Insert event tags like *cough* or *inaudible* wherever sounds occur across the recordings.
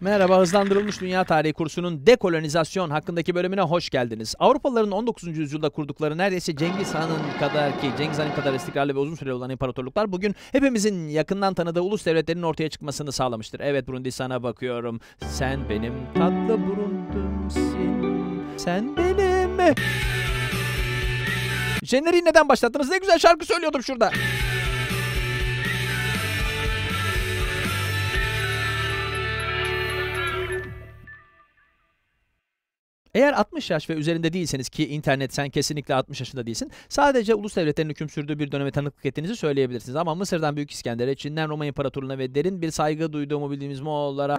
Merhaba hızlandırılmış dünya tarihi kursunun dekolonizasyon hakkındaki bölümüne hoş geldiniz. Avrupalıların 19. yüzyılda kurdukları neredeyse Cengiz Han'ın kadar ki Cengiz Han'ın kadar istikrarlı ve uzun süreli olan imparatorluklar bugün hepimizin yakından tanıdığı ulus devletlerinin ortaya çıkmasını sağlamıştır. Evet Burundi sana bakıyorum. Sen benim tatlı Burundumsin. Sen benim. Jeneriği neden başlattınız? Ne güzel şarkı söylüyordum şurada. Eğer 60 yaş ve üzerinde değilseniz ki internet sen kesinlikle 60 yaşında değilsin. Sadece ulus devletlerin hüküm sürdüğü bir döneme tanıklık ettiğinizi söyleyebilirsiniz. Ama Mısır'dan Büyük İskender'e, Çin'den Roma İmparatorluğu'na ve derin bir saygı duyduğumu bildiğimiz Moğollara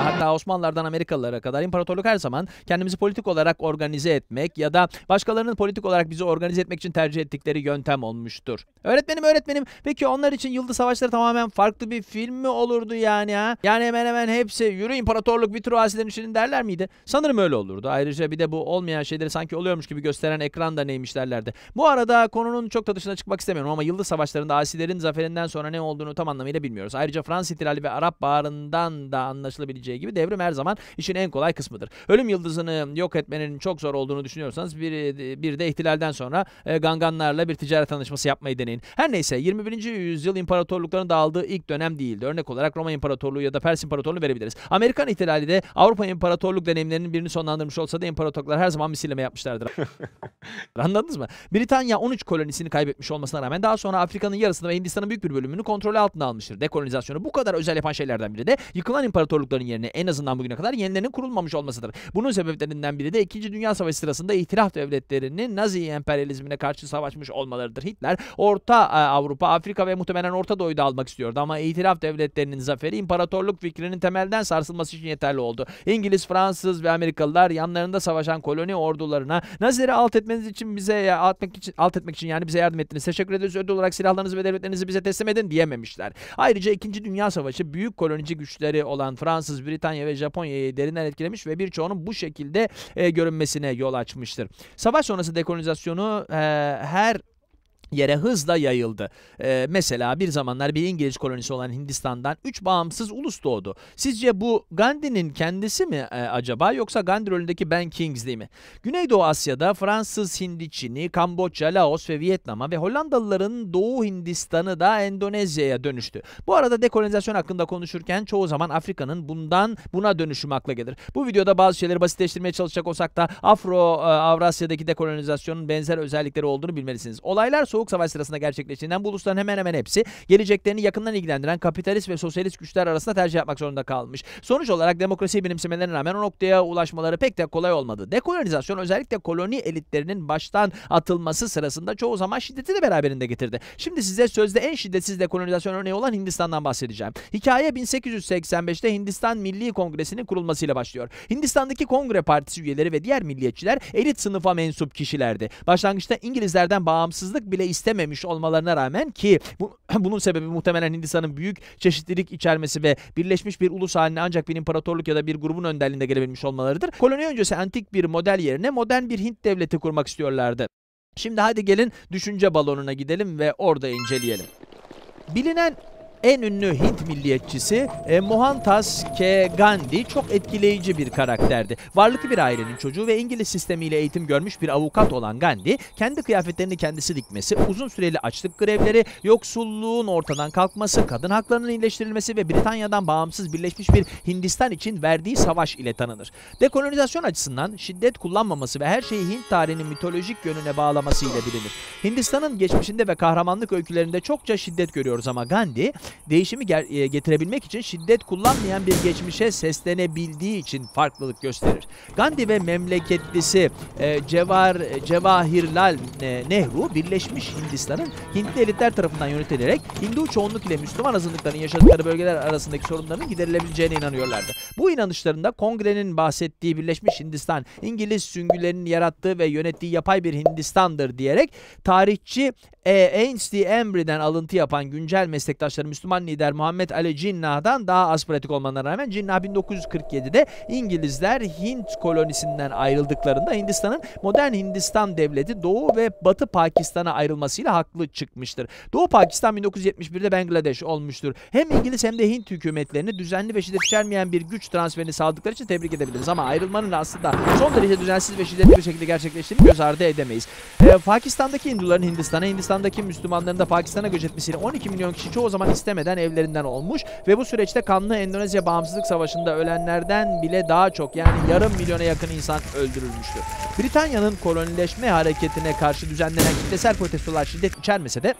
hatta Osmanlılardan Amerikalılara kadar imparatorluk her zaman kendimizi politik olarak organize etmek ya da başkalarının politik olarak bizi organize etmek için tercih ettikleri yöntem olmuştur. Öğretmenim öğretmenim peki onlar için Yıldız Savaşları tamamen farklı bir film mi olurdu yani ha? Yani hemen hemen hepsi yürü imparatorluk bir asilerin için derler miydi? Sanırım öyle olurdu. Ayrıca bir de bu olmayan şeyleri sanki oluyormuş gibi gösteren ekran da neymiş derlerdi. Bu arada konunun çok da dışına çıkmak istemiyorum ama Yıldız Savaşları'nda asilerin zaferinden sonra ne olduğunu tam anlamıyla bilmiyoruz. Ayrıca Fransız ihtilali ve Arap bağrından da anlaşılabilecek olabileceği gibi devrim her zaman işin en kolay kısmıdır. Ölüm yıldızını yok etmenin çok zor olduğunu düşünüyorsanız bir, bir de ihtilalden sonra e, ganganlarla bir ticaret anlaşması yapmayı deneyin. Her neyse 21. yüzyıl imparatorlukların dağıldığı ilk dönem değildi. Örnek olarak Roma İmparatorluğu ya da Pers İmparatorluğu verebiliriz. Amerikan ihtilali de Avrupa İmparatorluk dönemlerinin birini sonlandırmış olsa da imparatorluklar her zaman misilleme yapmışlardır. *laughs* Anladınız mı? Britanya 13 kolonisini kaybetmiş olmasına rağmen daha sonra Afrika'nın yarısını ve Hindistan'ın büyük bir bölümünü kontrolü altına almıştır. Dekolonizasyonu bu kadar özel yapan şeylerden biri de yıkılan imparatorlukların yerini devletlerine en azından bugüne kadar yenilerinin kurulmamış olmasıdır. Bunun sebeplerinden biri de 2. Dünya Savaşı sırasında itiraf devletlerinin Nazi emperyalizmine karşı savaşmış olmalarıdır. Hitler Orta e, Avrupa, Afrika ve muhtemelen Orta Doğu'yu da almak istiyordu ama itiraf devletlerinin zaferi imparatorluk fikrinin temelden sarsılması için yeterli oldu. İngiliz, Fransız ve Amerikalılar yanlarında savaşan koloni ordularına Nazileri alt etmeniz için bize e, alt için alt etmek için yani bize yardım ettiniz. Teşekkür ederiz. Ödül olarak silahlarınızı ve devletlerinizi bize teslim edin diyememişler. Ayrıca 2. Dünya Savaşı büyük kolonici güçleri olan Fransız, Britanya ve Japonya'yı derinden etkilemiş ve birçoğunun bu şekilde e, görünmesine yol açmıştır. Savaş sonrası dekolonizasyonu e, her yere hızla yayıldı. Ee, mesela bir zamanlar bir İngiliz kolonisi olan Hindistan'dan 3 bağımsız ulus doğdu. Sizce bu Gandhi'nin kendisi mi e, acaba yoksa Gandhi rolündeki Ben Kingsley mi? Güneydoğu Asya'da Fransız Hindi Çin'i, Kamboçya, Laos ve Vietnam'a ve Hollandalıların Doğu Hindistan'ı da Endonezya'ya dönüştü. Bu arada dekolonizasyon hakkında konuşurken çoğu zaman Afrika'nın bundan buna dönüşüm akla gelir. Bu videoda bazı şeyleri basitleştirmeye çalışacak olsak da Afro e, Avrasya'daki dekolonizasyonun benzer özellikleri olduğunu bilmelisiniz. Olaylar soğuk Soğuk Savaş sırasında gerçekleştirilen bu ulusların hemen hemen hepsi geleceklerini yakından ilgilendiren kapitalist ve sosyalist güçler arasında tercih yapmak zorunda kalmış. Sonuç olarak demokrasi benimsemelerine rağmen o noktaya ulaşmaları pek de kolay olmadı. Dekolonizasyon özellikle koloni elitlerinin baştan atılması sırasında çoğu zaman şiddeti de beraberinde getirdi. Şimdi size sözde en şiddetsiz dekolonizasyon örneği olan Hindistan'dan bahsedeceğim. Hikaye 1885'te Hindistan Milli Kongresi'nin kurulmasıyla başlıyor. Hindistan'daki Kongre Partisi üyeleri ve diğer milliyetçiler elit sınıfa mensup kişilerdi. Başlangıçta İngilizlerden bağımsızlık bile istememiş olmalarına rağmen ki bu, *clears throat* bunun sebebi muhtemelen Hindistan'ın büyük çeşitlilik içermesi ve birleşmiş bir ulus haline ancak bir imparatorluk ya da bir grubun önderliğinde gelebilmiş olmalarıdır. Koloni öncesi antik bir model yerine modern bir Hint devleti kurmak istiyorlardı. Şimdi hadi gelin düşünce balonuna gidelim ve orada inceleyelim. Bilinen en ünlü Hint milliyetçisi e, Mohandas K. Gandhi çok etkileyici bir karakterdi. Varlıklı bir ailenin çocuğu ve İngiliz sistemiyle eğitim görmüş bir avukat olan Gandhi, kendi kıyafetlerini kendisi dikmesi, uzun süreli açlık grevleri, yoksulluğun ortadan kalkması, kadın haklarının iyileştirilmesi ve Britanya'dan bağımsız birleşmiş bir Hindistan için verdiği savaş ile tanınır. Dekolonizasyon açısından şiddet kullanmaması ve her şeyi Hint tarihinin mitolojik yönüne bağlaması ile bilinir. Hindistan'ın geçmişinde ve kahramanlık öykülerinde çokça şiddet görüyoruz ama Gandhi Değişimi e, getirebilmek için şiddet kullanmayan bir geçmişe seslenebildiği için farklılık gösterir. Gandhi ve memleketlisi e, Cevar e, Cevahirlal e, Nehru Birleşmiş Hindistan'ın Hintli elitler tarafından yönetilerek Hindu çoğunluk ile Müslüman azınlıkların yaşadıkları bölgeler arasındaki sorunların giderilebileceğine inanıyorlardı. Bu inanışlarında kongrenin bahsettiği Birleşmiş Hindistan İngiliz süngülerinin yarattığı ve yönettiği yapay bir Hindistan'dır diyerek tarihçi e, Ainsley Embry'den alıntı yapan güncel meslektaşları Müslüman lider Muhammed Ali Jinnah'dan daha az pratik olmalarına rağmen Jinnah 1947'de İngilizler Hint kolonisinden ayrıldıklarında Hindistan'ın modern Hindistan devleti Doğu ve Batı Pakistan'a ayrılmasıyla haklı çıkmıştır. Doğu Pakistan 1971'de Bangladeş olmuştur. Hem İngiliz hem de Hint hükümetlerini düzenli ve şiddet içermeyen bir güç transferini sağladıkları için tebrik edebiliriz. Ama ayrılmanın aslında son derece düzensiz ve şiddetli bir şekilde gerçekleştiğini göz ardı edemeyiz. Ee, Pakistan'daki Hinduların Hindistan'a, Hindistan'a Pakistan'daki Müslümanların da Pakistan'a göç etmesiyle 12 milyon kişi çoğu zaman istemeden evlerinden olmuş ve bu süreçte kanlı Endonezya Bağımsızlık Savaşı'nda ölenlerden bile daha çok yani yarım milyona yakın insan öldürülmüştü. Britanya'nın kolonileşme hareketine karşı düzenlenen kitlesel protestolar şiddet içermese de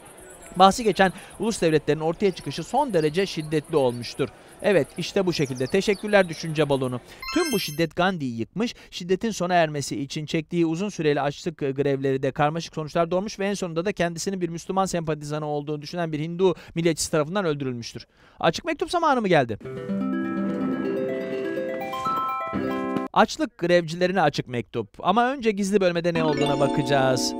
bahsi geçen ulus devletlerin ortaya çıkışı son derece şiddetli olmuştur. Evet işte bu şekilde. Teşekkürler düşünce balonu. Tüm bu şiddet Gandhi'yi yıkmış, şiddetin sona ermesi için çektiği uzun süreli açlık e, grevleri de karmaşık sonuçlar doğmuş ve en sonunda da kendisinin bir Müslüman sempatizanı olduğunu düşünen bir Hindu milliyetçisi tarafından öldürülmüştür. Açık mektup zamanı mı geldi? Açlık grevcilerine açık mektup. Ama önce gizli bölmede ne olduğuna bakacağız.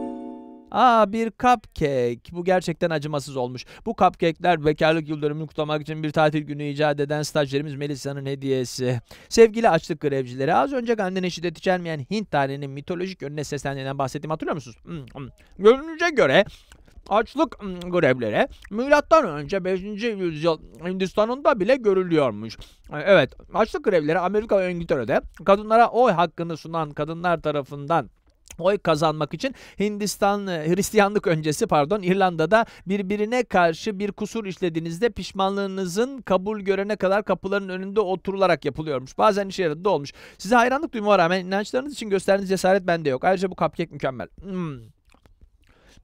Aa bir cupcake. Bu gerçekten acımasız olmuş. Bu cupcake'ler bekarlık yıldönümünü kutlamak için bir tatil günü icat eden stajyerimiz Melisa'nın hediyesi. Sevgili açlık grevcileri az önce Gandhi'nin şiddet içermeyen Hint tarihinin mitolojik yönüne seslendiğinden bahsettiğimi hatırlıyor musunuz? Hmm, hmm. Görünce göre açlık hmm, grevleri milattan önce 5. yüzyıl Hindistan'ında bile görülüyormuş. E, evet, açlık grevleri Amerika ve İngiltere'de kadınlara oy hakkını sunan kadınlar tarafından oy kazanmak için Hindistan e, Hristiyanlık öncesi pardon İrlanda'da birbirine karşı bir kusur işlediğinizde pişmanlığınızın kabul görene kadar kapıların önünde oturularak yapılıyormuş. Bazen işe yaradı da olmuş. Size hayranlık duymama rağmen inançlarınız için gösterdiğiniz cesaret bende yok. Ayrıca bu cupcake mükemmel. Hmm.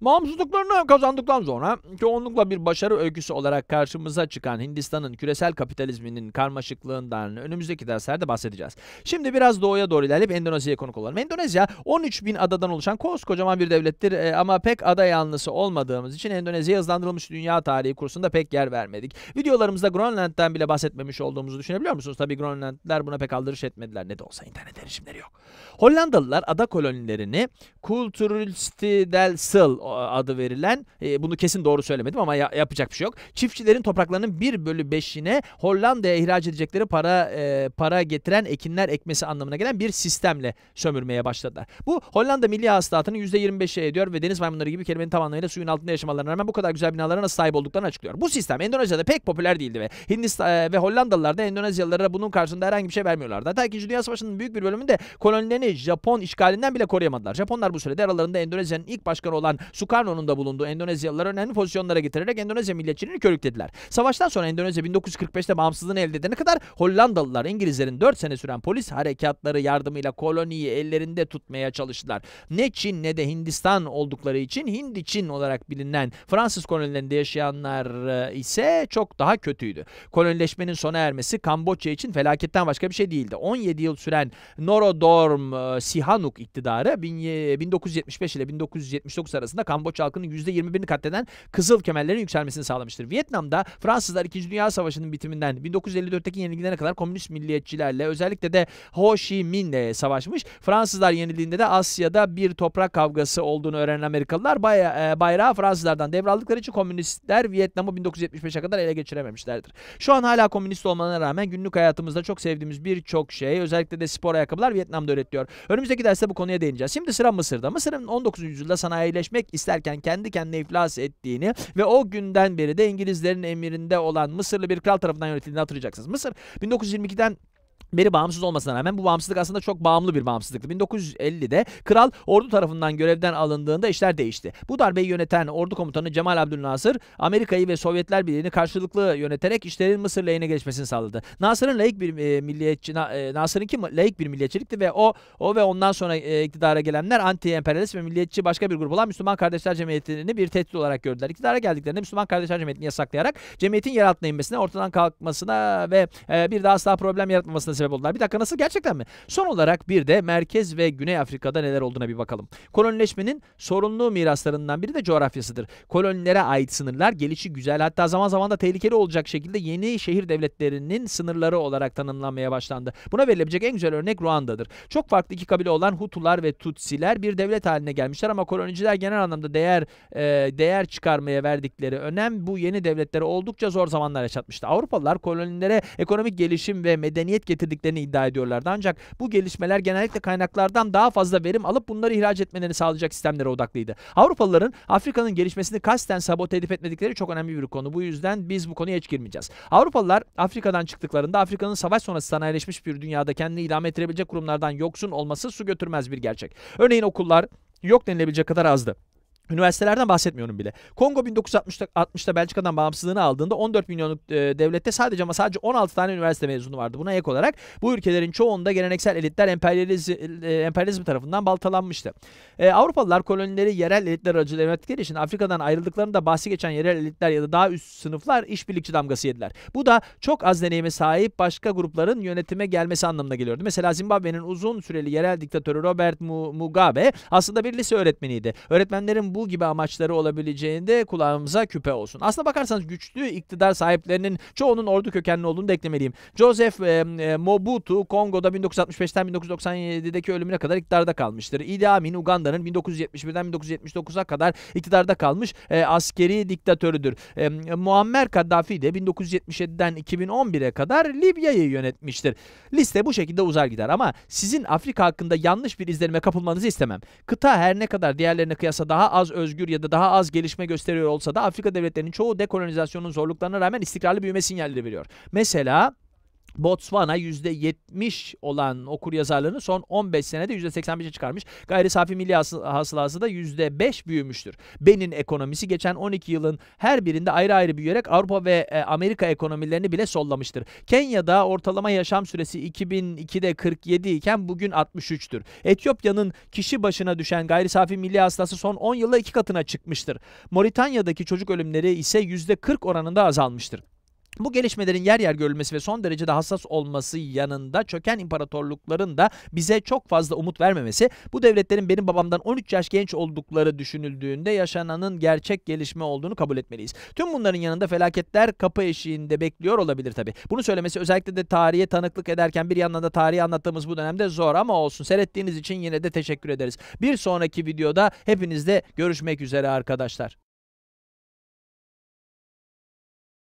Bağımsızlıklarını kazandıktan sonra çoğunlukla bir başarı öyküsü olarak karşımıza çıkan Hindistan'ın küresel kapitalizminin karmaşıklığından önümüzdeki derslerde bahsedeceğiz. Şimdi biraz doğuya doğru ilerleyip Endonezya'ya konuk olalım. Endonezya 13 bin adadan oluşan koskocaman bir devlettir e, ama pek ada yanlısı olmadığımız için Endonezya hızlandırılmış dünya tarihi kursunda pek yer vermedik. Videolarımızda Grönland'dan bile bahsetmemiş olduğumuzu düşünebiliyor musunuz? Tabii Grönlandlar buna pek aldırış etmediler. Ne de olsa internet erişimleri yok. Hollandalılar ada kolonilerini Kulturstidelsel adı verilen e, bunu kesin doğru söylemedim ama yapacak bir şey yok. Çiftçilerin topraklarının 1 bölü 5'ine Hollanda'ya ihraç edecekleri para e, para getiren ekinler ekmesi anlamına gelen bir sistemle sömürmeye başladılar. Bu Hollanda milli hasılatının %25'e ediyor ve deniz maymunları gibi kelimenin tam anlamıyla suyun altında yaşamalarına rağmen bu kadar güzel binalara nasıl sahip olduklarını açıklıyor. Bu sistem Endonezya'da pek popüler değildi ve Hindistan e, ve Hollandalılar da Endonezyalılara bunun karşılığında herhangi bir şey vermiyorlardı. Hatta 2. Dünya Savaşı'nın büyük bir bölümünde kolonilerini Japon işgalinden bile koruyamadılar. Japonlar bu sürede aralarında Endonezya'nın ilk başkanı olan Sukarno'nun da bulunduğu Endonezyalılar önemli pozisyonlara getirerek Endonezya milliyetçiliğini körüklediler. Savaştan sonra Endonezya 1945'te bağımsızlığını elde edene kadar Hollandalılar İngilizlerin 4 sene süren polis harekatları yardımıyla koloniyi ellerinde tutmaya çalıştılar. Ne Çin ne de Hindistan oldukları için Hindi Çin olarak bilinen Fransız kolonilerinde yaşayanlar e, ise çok daha kötüydü. Kolonileşmenin sona ermesi Kamboçya için felaketten başka bir şey değildi. 17 yıl süren Norodorm e, Sihanouk iktidarı 1975 ile 1979 arasında Kamboçya halkının %21'ini katleden Kızıl Kemerlerin yükselmesini sağlamıştır. Vietnam'da Fransızlar 2. Dünya Savaşı'nın bitiminden 1954'teki yenilgilerine kadar komünist milliyetçilerle özellikle de Ho Chi Minh'le savaşmış. Fransızlar yenildiğinde de Asya'da bir toprak kavgası olduğunu öğrenen Amerikalılar e, bayrağı Fransızlardan devraldıkları için komünistler Vietnam'ı 1975'e kadar ele geçirememişlerdir. Şu an hala komünist olmalarına rağmen günlük hayatımızda çok sevdiğimiz birçok şey özellikle de spor ayakkabılar Vietnam'da öğretiliyor. Önümüzdeki derste bu konuya değineceğiz. Şimdi sıra Mısır'da. Mısır'ın 19. yüzyılda sanayileşmek isterken kendi kendine iflas ettiğini ve o günden beri de İngilizlerin emirinde olan Mısırlı bir kral tarafından yönetildiğini hatırlayacaksınız. Mısır 1922'den beri bağımsız olmasına rağmen bu bağımsızlık aslında çok bağımlı bir bağımsızlıktı. 1950'de kral ordu tarafından görevden alındığında işler değişti. Bu darbeyi yöneten ordu komutanı Cemal Abdülnasır Amerika'yı ve Sovyetler Birliği'ni karşılıklı yöneterek işlerin Mısır lehine geçmesini sağladı. Nasır'ın laik bir e, milliyetçi na, e, Nasır'ınki laik bir milliyetçilikti ve o o ve ondan sonra e, iktidara gelenler anti-emperyalist ve milliyetçi başka bir grup olan Müslüman Kardeşler Cemiyeti'ni bir tehdit olarak gördüler. İktidara geldiklerinde Müslüman Kardeşler Cemiyeti'ni yasaklayarak cemiyetin yer altına inmesine, ortadan kalkmasına ve e, bir daha asla problem yaratmamasına sebep sebep oldular. Bir dakika nasıl gerçekten mi? Son olarak bir de Merkez ve Güney Afrika'da neler olduğuna bir bakalım. Kolonileşmenin sorunlu miraslarından biri de coğrafyasıdır. Kolonilere ait sınırlar gelişi güzel hatta zaman zaman da tehlikeli olacak şekilde yeni şehir devletlerinin sınırları olarak tanımlanmaya başlandı. Buna verilebilecek en güzel örnek Ruanda'dır. Çok farklı iki kabile olan Hutular ve Tutsiler bir devlet haline gelmişler ama koloniciler genel anlamda değer e, değer çıkarmaya verdikleri önem bu yeni devletlere oldukça zor zamanlar yaşatmıştı. Avrupalılar kolonilere ekonomik gelişim ve medeniyet getirdi getirdiklerini iddia ediyorlardı. Ancak bu gelişmeler genellikle kaynaklardan daha fazla verim alıp bunları ihraç etmelerini sağlayacak sistemlere odaklıydı. Avrupalıların Afrika'nın gelişmesini kasten sabote edip etmedikleri çok önemli bir konu. Bu yüzden biz bu konuya hiç girmeyeceğiz. Avrupalılar Afrika'dan çıktıklarında Afrika'nın savaş sonrası sanayileşmiş bir dünyada kendini idame ettirebilecek kurumlardan yoksun olması su götürmez bir gerçek. Örneğin okullar yok denilebilecek kadar azdı. Üniversitelerden bahsetmiyorum bile. Kongo 1960'ta Belçika'dan bağımsızlığını aldığında 14 milyonluk e, devlette sadece ama sadece 16 tane üniversite mezunu vardı. Buna ek olarak bu ülkelerin çoğunda geleneksel elitler emperyalizm, e, emperyalizm tarafından baltalanmıştı. E, Avrupalılar kolonileri yerel elitler aracılığıyla yönettikleri için Afrika'dan ayrıldıklarında bahsi geçen yerel elitler ya da daha üst sınıflar işbirlikçi damgası yediler. Bu da çok az deneyime sahip başka grupların yönetime gelmesi anlamına geliyordu. Mesela Zimbabwe'nin uzun süreli yerel diktatörü Robert Mugabe aslında bir lise öğretmeniydi. Öğretmenlerin bu bu gibi amaçları olabileceğinde kulağımıza küpe olsun. Aslına bakarsanız güçlü iktidar sahiplerinin çoğunun ordu kökenli olduğunu da eklemeliyim. Joseph e, e, Mobutu Kongo'da 1965'ten 1997'deki ölümüne kadar iktidarda kalmıştır. Idi Amin Uganda'nın 1971'den 1979'a kadar iktidarda kalmış e, askeri diktatörüdür. E, Muammer Kaddafi de 1977'den 2011'e kadar Libya'yı yönetmiştir. Liste bu şekilde uzar gider ama sizin Afrika hakkında yanlış bir izlenime kapılmanızı istemem. Kıta her ne kadar diğerlerine kıyasa daha az az özgür ya da daha az gelişme gösteriyor olsa da Afrika devletlerinin çoğu dekolonizasyonun zorluklarına rağmen istikrarlı büyüme sinyalleri veriyor. Mesela Botswana %70 olan okur yazarlarını son 15 senede %85'e çıkarmış. Gayri safi milli hasılası da %5 büyümüştür. Benin ekonomisi geçen 12 yılın her birinde ayrı ayrı büyüyerek Avrupa ve e, Amerika ekonomilerini bile sollamıştır. Kenya'da ortalama yaşam süresi 2002'de 47 iken bugün 63'tür. Etiyopya'nın kişi başına düşen gayri safi milli hasılası son 10 yılda iki katına çıkmıştır. Moritanya'daki çocuk ölümleri ise %40 oranında azalmıştır. Bu gelişmelerin yer yer görülmesi ve son derecede hassas olması yanında çöken imparatorlukların da bize çok fazla umut vermemesi, bu devletlerin benim babamdan 13 yaş genç oldukları düşünüldüğünde yaşananın gerçek gelişme olduğunu kabul etmeliyiz. Tüm bunların yanında felaketler kapı eşiğinde bekliyor olabilir tabi. Bunu söylemesi özellikle de tarihe tanıklık ederken bir yandan da tarihi anlattığımız bu dönemde zor ama olsun. Seyrettiğiniz için yine de teşekkür ederiz. Bir sonraki videoda hepinizle görüşmek üzere arkadaşlar.